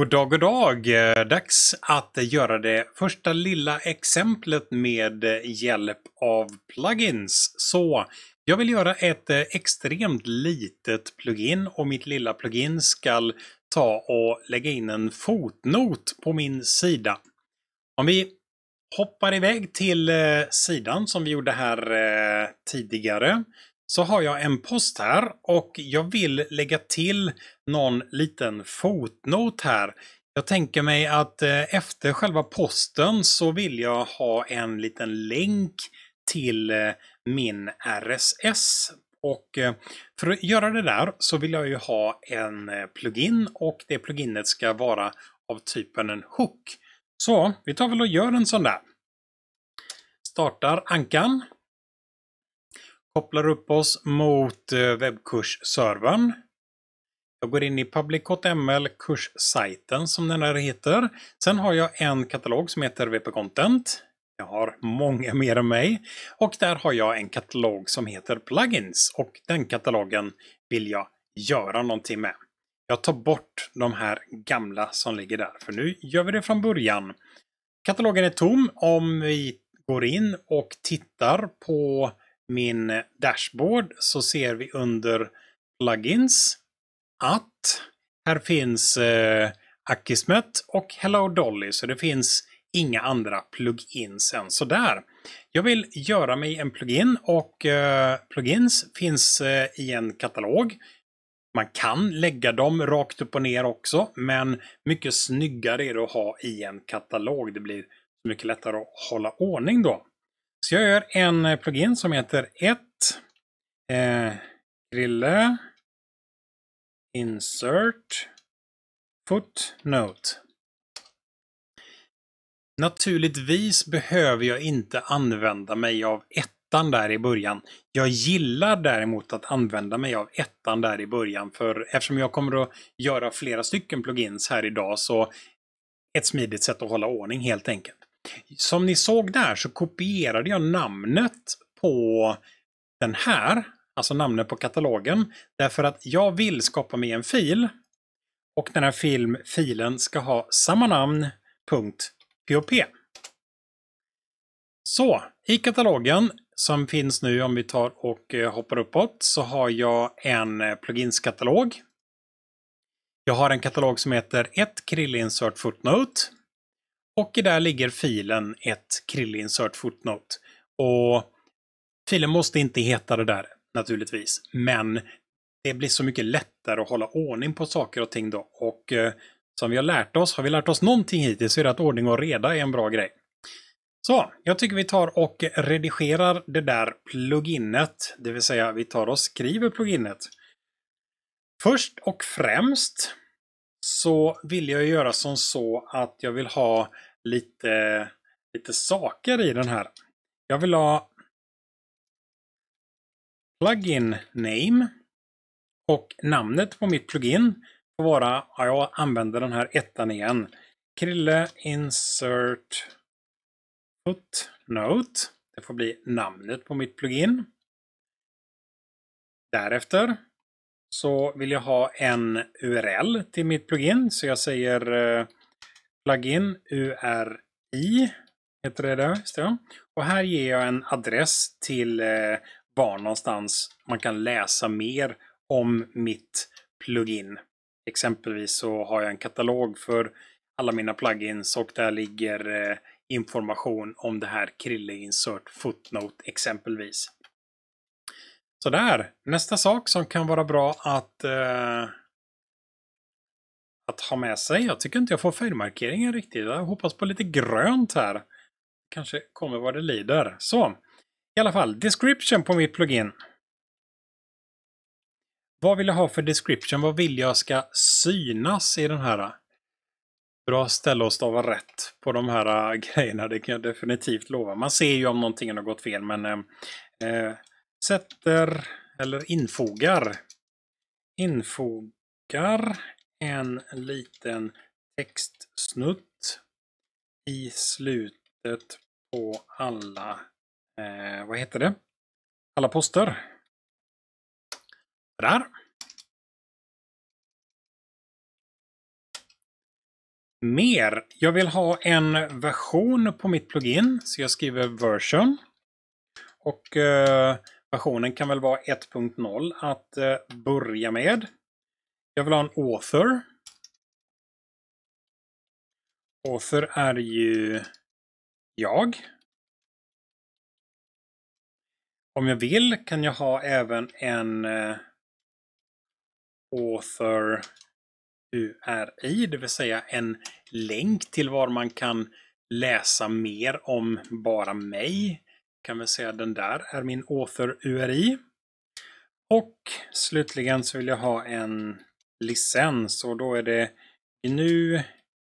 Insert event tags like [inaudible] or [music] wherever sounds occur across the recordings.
God dag, god dag! Eh, dags att göra det första lilla exemplet med hjälp av plugins. Så jag vill göra ett eh, extremt litet plugin och mitt lilla plugin ska ta och lägga in en fotnot på min sida. Om vi hoppar iväg till eh, sidan som vi gjorde här tidigare så har jag en post här och jag vill lägga till någon liten fotnot här. Jag tänker mig att eh, efter själva posten så vill jag ha en liten länk till eh, min RSS. Och eh, för att göra det där så vill jag ju ha en plugin och det pluginet ska vara av typen en hook. Så vi tar väl och gör en sån där. Startar ankan kopplar upp oss mot eh, webbkursservern. Jag går in i Publicot ML kurssajten som den här heter. Sen har jag en katalog som heter VP Content. Jag har många mer än mig. Och där har jag en katalog som heter Plugins. Och den katalogen vill jag göra någonting med. Jag tar bort de här gamla som ligger där, för nu gör vi det från början. Katalogen är tom. Om vi går in och tittar på min dashboard så ser vi under plugins att här finns eh, Akismet och Hello Dolly, så det finns inga andra plugins än sådär. Jag vill göra mig en plugin och eh, plugins finns eh, i en katalog. Man kan lägga dem rakt upp och ner också, men mycket snyggare är det att ha i en katalog. Det blir mycket lättare att hålla ordning då. Så jag gör en eh, plugin som heter 1 eh, Grille Insert Footnote. Naturligtvis behöver jag inte använda mig av ettan där i början. Jag gillar däremot att använda mig av ettan där i början för eftersom jag kommer att göra flera stycken plugins här idag så ett smidigt sätt att hålla ordning helt enkelt. Som ni såg där så kopierade jag namnet på den här, alltså namnet på katalogen, därför att jag vill skapa mig en fil och den här film, filen ska ha samma namn, .pop. Så, i katalogen som finns nu om vi tar och eh, hoppar uppåt så har jag en eh, pluginskatalog. Jag har en katalog som heter 1 Krill Insert Footnote. Och där ligger filen 1. krill insert footnote. Och filen måste inte heta det där naturligtvis, men det blir så mycket lättare att hålla ordning på saker och ting då. Och eh, som vi har lärt oss, har vi lärt oss någonting hittills så är det att ordning och reda är en bra grej. Så, jag tycker vi tar och redigerar det där pluginet, det vill säga vi tar och skriver pluginet. Först och främst så vill jag göra som så att jag vill ha lite, lite saker i den här. Jag vill ha plugin name och namnet på mitt plugin får vara, jag använder den här ettan igen. Krille insert footnote. Det får bli namnet på mitt plugin. Därefter så vill jag ha en URL till mitt plugin så jag säger eh, plugin URI heter det där. Just det. Och här ger jag en adress till eh, var någonstans man kan läsa mer om mitt plugin. Exempelvis så har jag en katalog för alla mina plugins och där ligger eh, information om det här Krille Insert Footnote exempelvis. Sådär, nästa sak som kan vara bra att eh, att ha med sig. Jag tycker inte jag får färgmarkeringen riktigt. Jag hoppas på lite grönt här. Kanske kommer vad det lider. Så, i alla fall, description på mitt plugin. Vad vill jag ha för description? Vad vill jag ska synas i den här? Bra ställe att stava rätt på de här äh, [laughs] grejerna, det kan jag definitivt lova. Man ser ju om någonting har gått fel, men eh, sätter eller infogar. Infogar en liten textsnutt i slutet på alla, eh, vad heter det? Alla poster. Där. Mer. Jag vill ha en version på mitt plugin, så jag skriver version. Och eh, versionen kan väl vara 1.0 att eh, börja med. Jag vill ha en author. Author är ju jag. Om jag vill kan jag ha även en eh, author URI, det vill säga en länk till var man kan läsa mer om bara mig. Kan vi säga den där är min author URI. Och slutligen så vill jag ha en licens och då är det GNU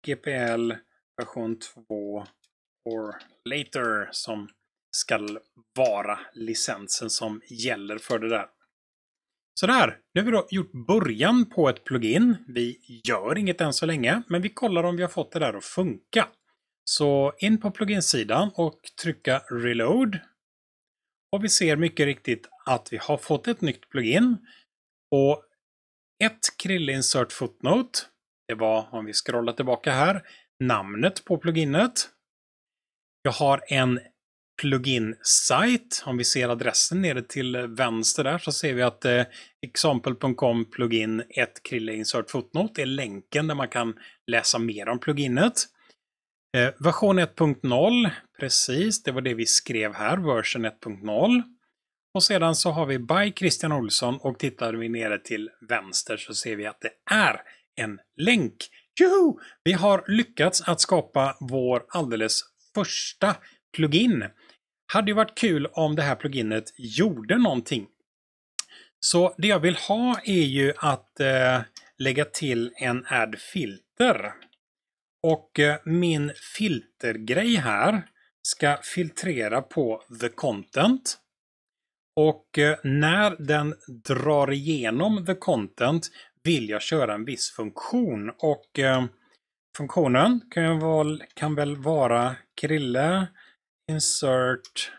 GPL version 2 or later som skall vara licensen som gäller för det där. Sådär, nu har vi då gjort början på ett plugin. Vi gör inget än så länge, men vi kollar om vi har fått det där att funka. Så in på pluginsidan och trycka reload. Och vi ser mycket riktigt att vi har fått ett nytt plugin. Och ett Krill Footnote. Det var, om vi scrollar tillbaka här, namnet på pluginet. Jag har en plugin-sajt. Om vi ser adressen nere till vänster där så ser vi att eh, exempel.com plugin 1 krille footnote är länken där man kan läsa mer om pluginet. Eh, version 1.0, precis, det var det vi skrev här, version 1.0. Och sedan så har vi by Christian Olsson och tittar vi nere till vänster så ser vi att det är en länk. Juhu! Vi har lyckats att skapa vår alldeles första plugin. Hade ju varit kul om det här pluginet gjorde någonting. Så det jag vill ha är ju att eh, lägga till en add filter. Och eh, min filtergrej här ska filtrera på the content. Och eh, när den drar igenom the content vill jag köra en viss funktion. Och eh, funktionen kan, väl, kan väl vara krille insert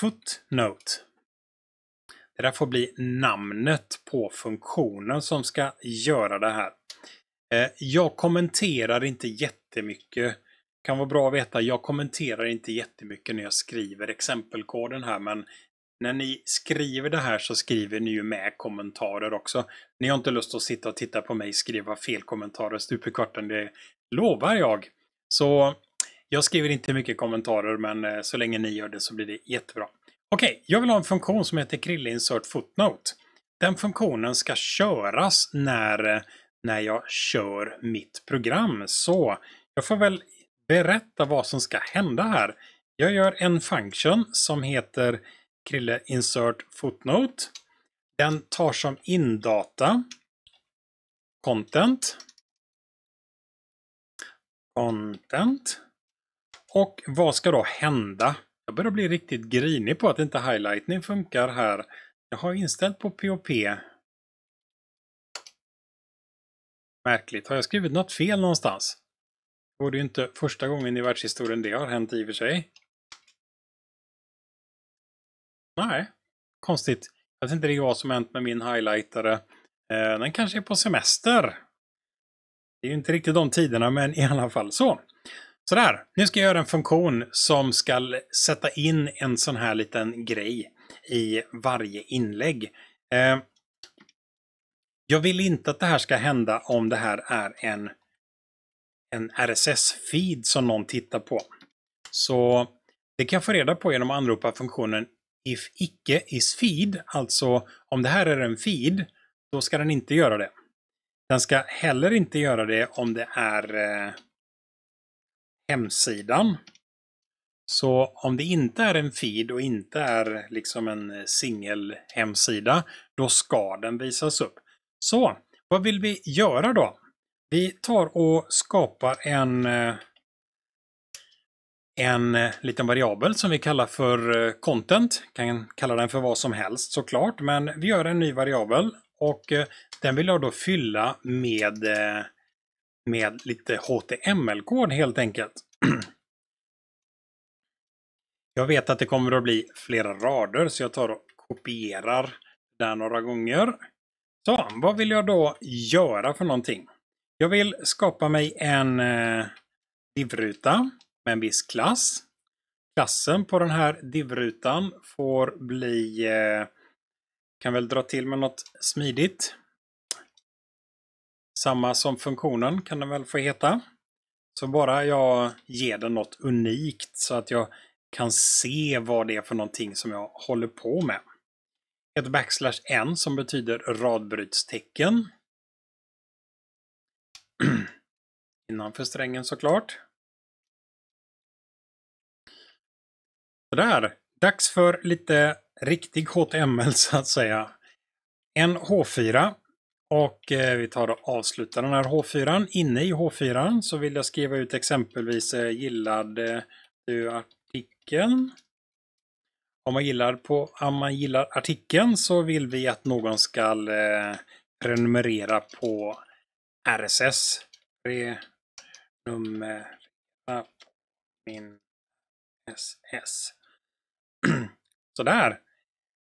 footnote. Det där får bli namnet på funktionen som ska göra det här. Eh, jag kommenterar inte jättemycket kan vara bra att veta. Jag kommenterar inte jättemycket när jag skriver exempelkoden här, men när ni skriver det här så skriver ni ju med kommentarer också. Ni har inte lust att sitta och titta på mig skriva fel kommentarer stup i kvarten, det lovar jag. Så jag skriver inte mycket kommentarer, men eh, så länge ni gör det så blir det jättebra. Okej, okay, jag vill ha en funktion som heter Krille Insert footnote. Den funktionen ska köras när, eh, när jag kör mitt program, så jag får väl berätta vad som ska hända här. Jag gör en function som heter krille insert footnote. Den tar som indata content content och vad ska då hända? Jag börjar bli riktigt grinig på att inte highlightning funkar här. Jag har inställt på POP. Märkligt, har jag skrivit något fel någonstans? vore ju inte första gången i världshistorien det har hänt i och för sig. Nej, konstigt. Jag vet inte det är jag som hänt med min highlightare. Eh, den kanske är på semester. Det är ju inte riktigt de tiderna, men i alla fall så. Sådär, nu ska jag göra en funktion som ska sätta in en sån här liten grej i varje inlägg. Eh, jag vill inte att det här ska hända om det här är en en RSS-feed som någon tittar på. Så det kan jag få reda på genom att anropa funktionen if icke is feed, alltså om det här är en feed, då ska den inte göra det. Den ska heller inte göra det om det är eh, hemsidan. Så om det inte är en feed och inte är liksom en singel hemsida, då ska den visas upp. Så vad vill vi göra då? Vi tar och skapar en, eh, en eh, liten variabel som vi kallar för eh, content. Vi Kan kalla den för vad som helst såklart, men vi gör en ny variabel och den vill jag då fylla med, med lite HTML-kod helt enkelt. [clears throat] Jag vet att det kommer att bli flera rader så jag tar och kopierar där några gånger. Så, vad vill jag då göra för någonting? Jag vill skapa mig en eh, divruta med en viss klass. Klassen på den här divrutan får bli... Eh, kan väl dra till med något smidigt. Samma som funktionen kan den väl få heta. Så bara jag ger den något unikt så att jag kan se vad det är för någonting som jag håller på med. Ett backslash n som betyder radbrytstecken. [clears throat] innanför strängen såklart. Sådär, dags för lite riktig HTML så att säga. En H4 och eh, vi tar och avslutar den här H4. Inne i H4 så vill jag skriva ut exempelvis eh, gillade eh, du artikeln? Om man, gillar på, om man gillar artikeln så vill vi att någon ska eh, prenumerera på RSS. nummer min SS. [clears throat] Sådär.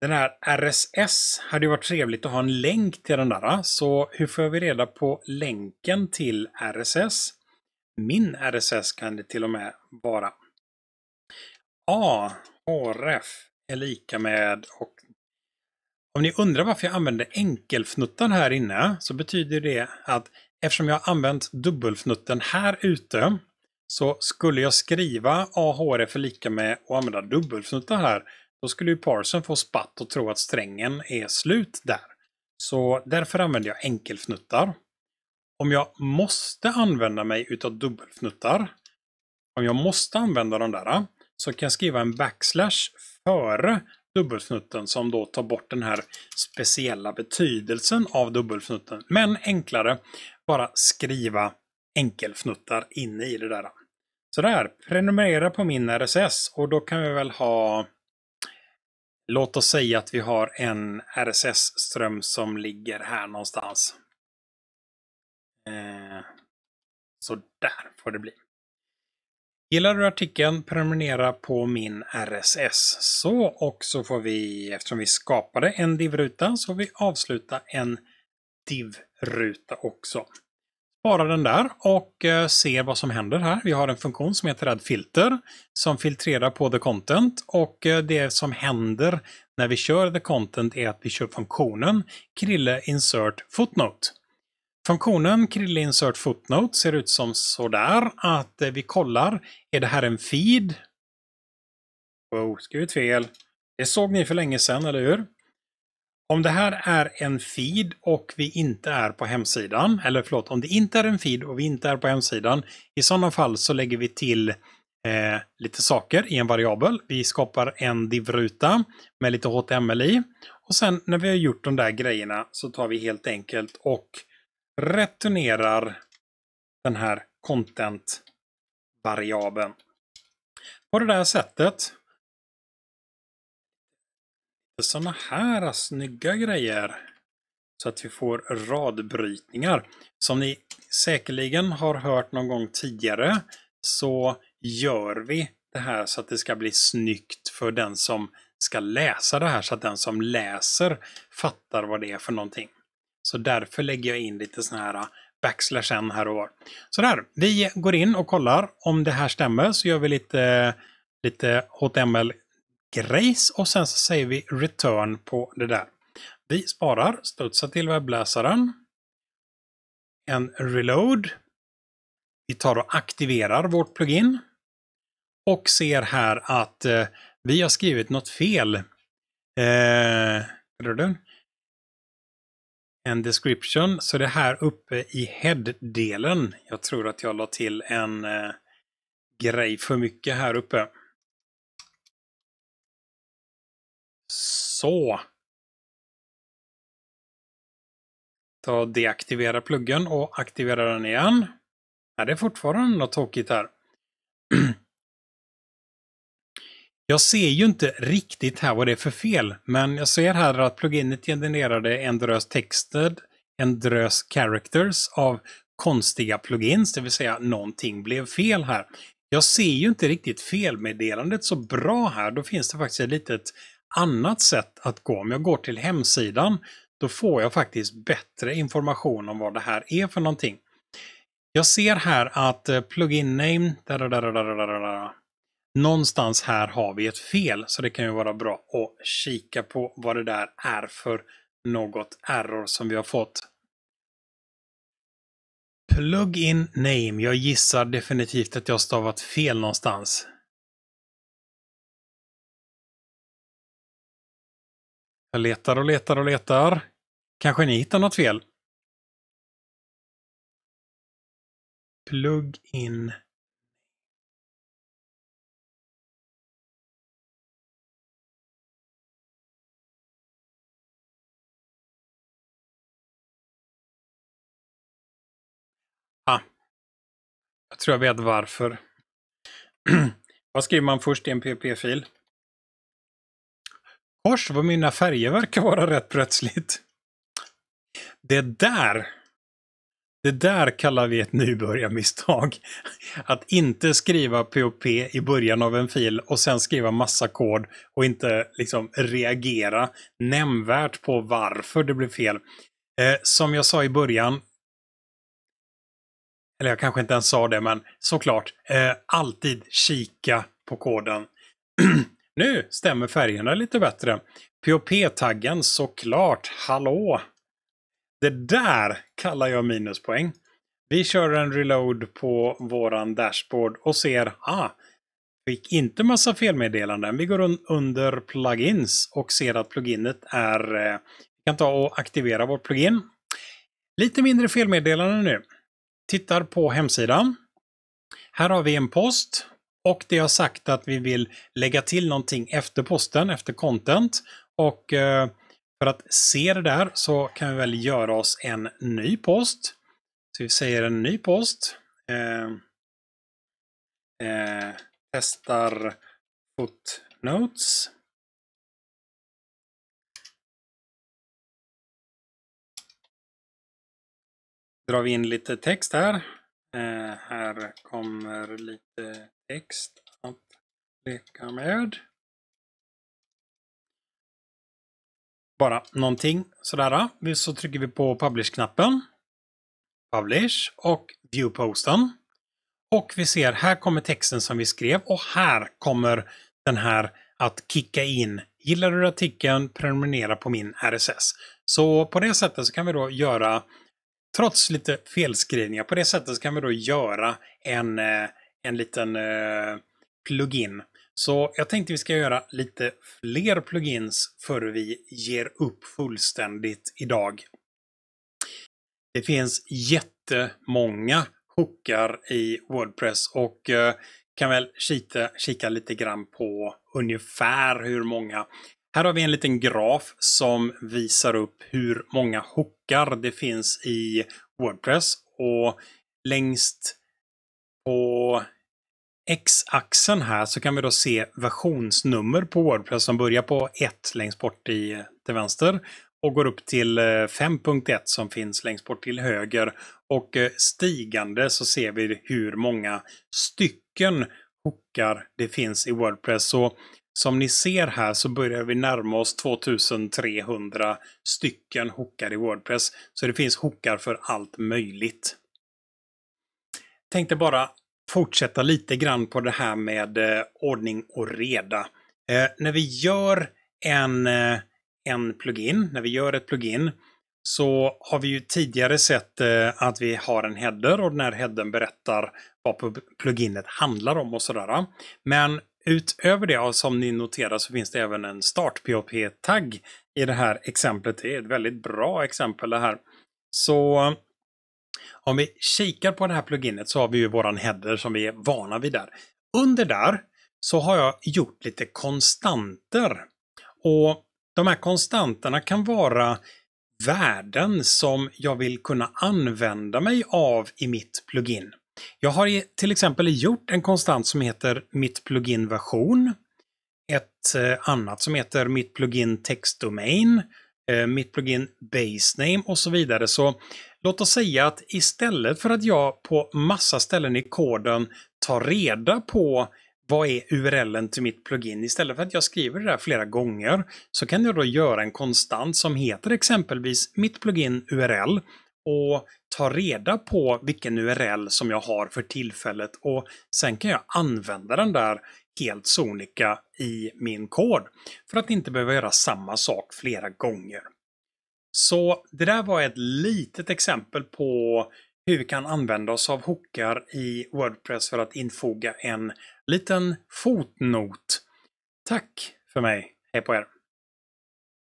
Den här RSS hade ju varit trevligt att ha en länk till den där. Så hur får vi reda på länken till RSS? Min RSS kan det till och med vara. A, HRF är lika med och om ni undrar varför jag använder enkelfnuttan här inne så betyder det att eftersom jag använt dubbelfnutten här ute så skulle jag skriva AHRF är lika med och använda dubbelfnuttar här då skulle ju parsen få spatt och tro att strängen är slut där. Så därför använder jag enkelfnuttar. Om jag måste använda mig utav dubbelfnuttar, om jag måste använda de där, så kan jag skriva en backslash före dubbelfnutten som då tar bort den här speciella betydelsen av dubbelfnutten. Men enklare, bara skriva enkelfnuttar inne i det där. Sådär, prenumerera på min RSS och då kan vi väl ha Låt oss säga att vi har en RSS-ström som ligger här någonstans. Eh, så där får det bli. Gillar du artikeln, prenumerera på min RSS. Så, och så får vi, eftersom vi skapade en divruta, så får vi avsluta en divruta också. Spara den där och eh, se vad som händer här. Vi har en funktion som heter Add Filter som filtrerar på the content och eh, det som händer när vi kör the content är att vi kör funktionen Krille Insert Footnote. Funktionen Krill Insert Footnote ser ut som sådär att eh, vi kollar, är det här en feed? Wow, skrivit fel. Det såg ni för länge sedan, eller hur? Om det här är en feed och vi inte är på hemsidan, eller förlåt, om det inte är en feed och vi inte är på hemsidan, i sådana fall så lägger vi till eh, lite saker i en variabel. Vi skapar en div-ruta med lite HTML i. Och sen när vi har gjort de där grejerna så tar vi helt enkelt och returnerar den här content-variabeln. På det där sättet. Sådana här snygga grejer. Så att vi får radbrytningar. Som ni säkerligen har hört någon gång tidigare så gör vi det här så att det ska bli snyggt för den som ska läsa det här så att den som läser fattar vad det är för någonting. Så därför lägger jag in lite sådana här äh, backslash n här och var. Sådär, vi går in och kollar. Om det här stämmer så gör vi lite, lite HTML-grejs och sen så säger vi return på det där. Vi sparar, studsar till webbläsaren. En reload. Vi tar och aktiverar vårt plugin. Och ser här att eh, vi har skrivit något fel. Eh, en description. Så det här uppe i head-delen, jag tror att jag la till en eh, grej för mycket här uppe. Så. Ta och deaktivera pluggen och aktivera den igen. Är det fortfarande något tokigt här. [clears throat] Jag ser ju inte riktigt här vad det är för fel, men jag ser här att pluginet genererade en drös texter, en drös characters av konstiga plugins, det vill säga någonting blev fel här. Jag ser ju inte riktigt felmeddelandet så bra här, då finns det faktiskt ett litet annat sätt att gå. Om jag går till hemsidan, då får jag faktiskt bättre information om vad det här är för någonting. Jag ser här att eh, plugin name, någonstans här har vi ett fel, så det kan ju vara bra att kika på vad det där är för något error som vi har fått. Plugin name. Jag gissar definitivt att jag stavat fel någonstans. Jag letar och letar och letar. Kanske ni hittar något fel? Plug-in Jag tror jag vet varför. [clears throat] Vad skriver man först i en PP-fil? Kors vad mina färger verkar vara rätt plötsligt. Det där. Det där kallar vi ett nybörjarmisstag. Att inte skriva POP i början av en fil och sen skriva massa kod och inte liksom reagera nämnvärt på varför det blev fel. Eh, som jag sa i början, eller jag kanske inte ens sa det, men såklart, eh, alltid kika på koden. [clears throat] nu stämmer färgerna lite bättre. POP-taggen såklart, hallå! Det där kallar jag minuspoäng. Vi kör en reload på våran dashboard och ser, ah, fick inte massa felmeddelanden. Vi går un under plugins och ser att pluginet är, eh, vi kan ta och aktivera vårt plugin. Lite mindre felmeddelanden nu tittar på hemsidan. Här har vi en post och det har sagt att vi vill lägga till någonting efter posten, efter content. Och eh, för att se det där så kan vi väl göra oss en ny post. Så vi säger en ny post. Eh, eh, testar footnotes. drar vi in lite text här. Eh, här kommer lite text att leka med. Bara någonting sådär. Så trycker vi på publish-knappen. Publish och view-posten. Och vi ser, här kommer texten som vi skrev och här kommer den här att kicka in. Gillar du artikeln, prenumerera på min RSS. Så på det sättet så kan vi då göra trots lite felskrivningar. På det sättet kan vi då göra en, eh, en liten eh, plugin. Så jag tänkte vi ska göra lite fler plugins för vi ger upp fullständigt idag. Det finns jättemånga hookar i Wordpress och eh, kan väl kika, kika lite grann på ungefär hur många. Här har vi en liten graf som visar upp hur många hookar det finns i Wordpress och längst på X-axeln här så kan vi då se versionsnummer på Wordpress som börjar på 1 längst bort i, eh, till vänster och går upp till 5.1 eh, som finns längst bort till höger. Och eh, stigande så ser vi hur många stycken hookar det finns i Wordpress. Så som ni ser här så börjar vi närma oss 2300 stycken hookar i Wordpress. Så det finns hookar för allt möjligt. Tänkte bara fortsätta lite grann på det här med eh, ordning och reda. Eh, när vi gör en, eh, en plugin, när vi gör ett plugin, så har vi ju tidigare sett eh, att vi har en header och den här headern berättar vad pluginet handlar om och sådär. Men Utöver det som ni noterar så finns det även en start php tagg i det här exemplet. Det är ett väldigt bra exempel det här. Så om vi kikar på det här pluginet så har vi ju våran header som vi är vana vid där. Under där så har jag gjort lite konstanter. Och de här konstanterna kan vara värden som jag vill kunna använda mig av i mitt plugin. Jag har till exempel gjort en konstant som heter mitt plugin version, ett eh, annat som heter mitt plugin textdomain, eh, mitt plugin basename och så vidare. Så låt oss säga att istället för att jag på massa ställen i koden tar reda på vad är urlen till mitt plugin? Istället för att jag skriver det där flera gånger så kan jag då göra en konstant som heter exempelvis mitt plugin url och ta reda på vilken URL som jag har för tillfället och sen kan jag använda den där helt sonika i min kod för att inte behöva göra samma sak flera gånger. Så det där var ett litet exempel på hur vi kan använda oss av hookar i Wordpress för att infoga en liten fotnot. Tack för mig! Hej på er!